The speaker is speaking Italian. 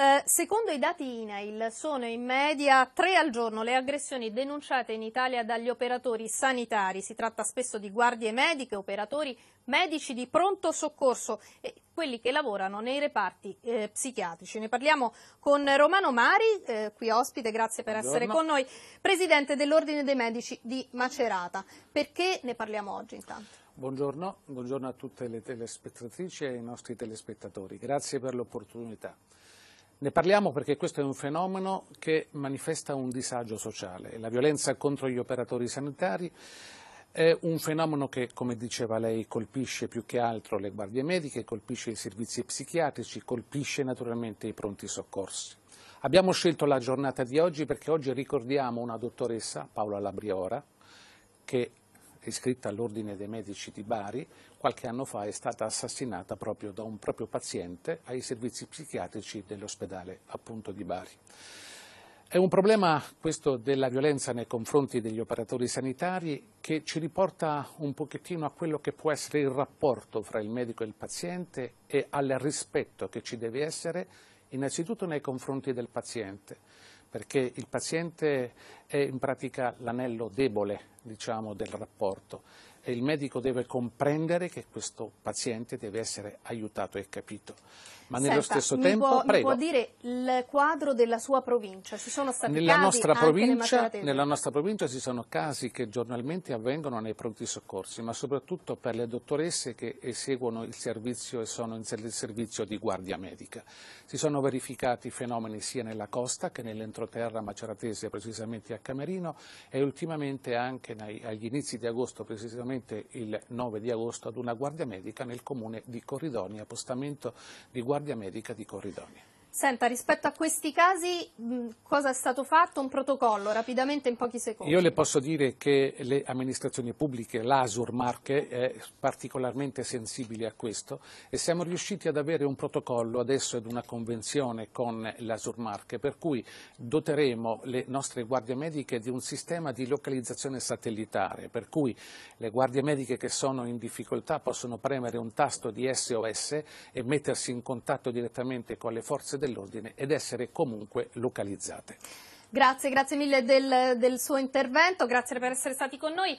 Eh, secondo i dati INAIL sono in media tre al giorno le aggressioni denunciate in Italia dagli operatori sanitari. Si tratta spesso di guardie mediche, operatori medici di pronto soccorso e quelli che lavorano nei reparti eh, psichiatrici. Ne parliamo con Romano Mari, eh, qui ospite, grazie per Buongiorno. essere con noi, presidente dell'Ordine dei Medici di Macerata. Perché ne parliamo oggi intanto? Buongiorno, buongiorno, a tutte le telespettatrici e ai nostri telespettatori. Grazie per l'opportunità. Ne parliamo perché questo è un fenomeno che manifesta un disagio sociale. La violenza contro gli operatori sanitari è un fenomeno che, come diceva lei, colpisce più che altro le guardie mediche, colpisce i servizi psichiatrici, colpisce naturalmente i pronti soccorsi. Abbiamo scelto la giornata di oggi perché oggi ricordiamo una dottoressa, Paola Labriora, che iscritta all'Ordine dei Medici di Bari, qualche anno fa è stata assassinata proprio da un proprio paziente ai servizi psichiatrici dell'ospedale appunto di Bari. È un problema questo della violenza nei confronti degli operatori sanitari che ci riporta un pochettino a quello che può essere il rapporto fra il medico e il paziente e al rispetto che ci deve essere innanzitutto nei confronti del paziente, perché il paziente è in pratica l'anello debole diciamo, del rapporto e il medico deve comprendere che questo paziente deve essere aiutato e capito. Ma Senta, nello stesso tempo, può, prego. Mi può dire il quadro della sua provincia? Ci sono stati nella nostra provincia, nella nostra provincia ci sono casi che giornalmente avvengono nei pronti soccorsi, ma soprattutto per le dottoresse che eseguono il servizio e sono in servizio di guardia medica. Si sono verificati fenomeni sia nella costa che nell'entroterra maceratese, precisamente a a Camerino e ultimamente anche agli inizi di agosto, precisamente il 9 di agosto, ad una guardia medica nel comune di Corridonia, appostamento di guardia medica di Corridonia. Senta, rispetto a questi casi cosa è stato fatto? Un protocollo, rapidamente in pochi secondi. Io le posso dire che le amministrazioni pubbliche, l'ASUR Marche, è particolarmente sensibile a questo e siamo riusciti ad avere un protocollo adesso ed una convenzione con l'ASUR Marche per cui doteremo le nostre guardie mediche di un sistema di localizzazione satellitare per cui le guardie mediche che sono in difficoltà possono premere un tasto di SOS e mettersi in contatto direttamente con le forze dell'ordine ed essere comunque localizzate. Grazie, grazie mille del, del suo intervento, grazie per essere stati con noi.